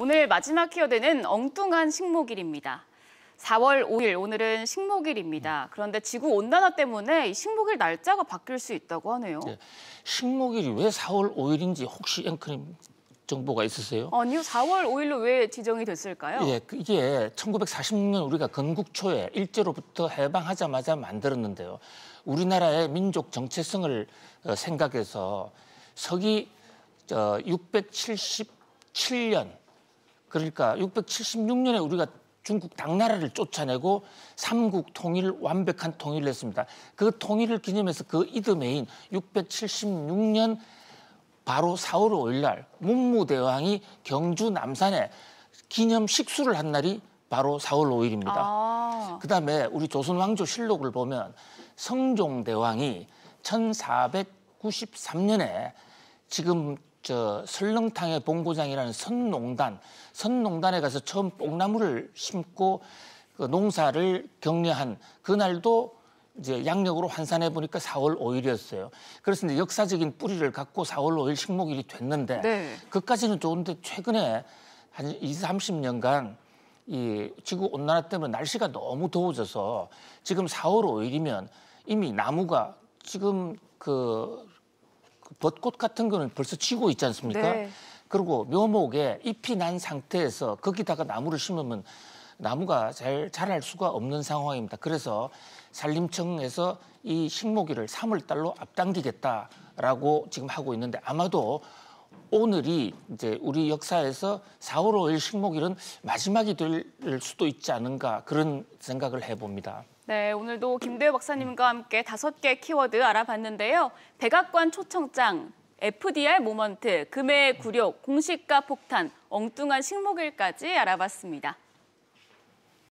오늘 마지막 키워드는 엉뚱한 식목일입니다. 4월 5일 오늘은 식목일입니다. 음. 그런데 지구 온난화 때문에 식목일 날짜가 바뀔 수 있다고 하네요. 네. 식목일이 왜 4월 5일인지 혹시 앵커님 정보가 있으세요? 아니요. 4월 5일로 왜 지정이 됐을까요? 예, 그 이게 1946년 우리가 건국 초에 일제로부터 해방하자마자 만들었는데요. 우리나라의 민족 정체성을 어, 생각해서 서기 677년 그러니까 676년에 우리가 중국 당나라를 쫓아내고 삼국 통일 완벽한 통일을 했습니다. 그 통일을 기념해서 그 이듬해인 676년 바로 4월 5일 날 문무대왕이 경주 남산에 기념 식수를 한 날이 바로 4월 5일입니다. 아 그다음에 우리 조선 왕조 실록을 보면 성종대왕이 1493년에 지금 저 설렁탕의 본고장이라는 선농단, 선농단에 가서 처음 뽕나무를 심고 그 농사를 격려한 그날도 이제 양력으로 환산해 보니까 4월 5일이었어요. 그래서 이제 역사적인 뿌리를 갖고 4월 5일 식목일이 됐는데 네. 그까지는 좋은데 최근에 한 20, 30년간 이 지구 온난화 때문에 날씨가 너무 더워져서 지금 4월 5일이면 이미 나무가 지금 그 벚꽃 같은 거는 벌써 지고 있지 않습니까? 네. 그리고 묘목에 잎이 난 상태에서 거기다가 나무를 심으면 나무가 잘 자랄 수가 없는 상황입니다. 그래서 산림청에서 이 식목일을 3월 달로 앞당기겠다라고 지금 하고 있는데 아마도 오늘이 이제 우리 역사에서 4월 5일 식목일은 마지막이 될 수도 있지 않은가 그런 생각을 해봅니다. 네, 오늘도 김대우 박사님과 함께 다섯 개 키워드 알아봤는데요. 백악관 초청장, FDR 모먼트, 금의 구력, 공시가 폭탄, 엉뚱한 식목일까지 알아봤습니다.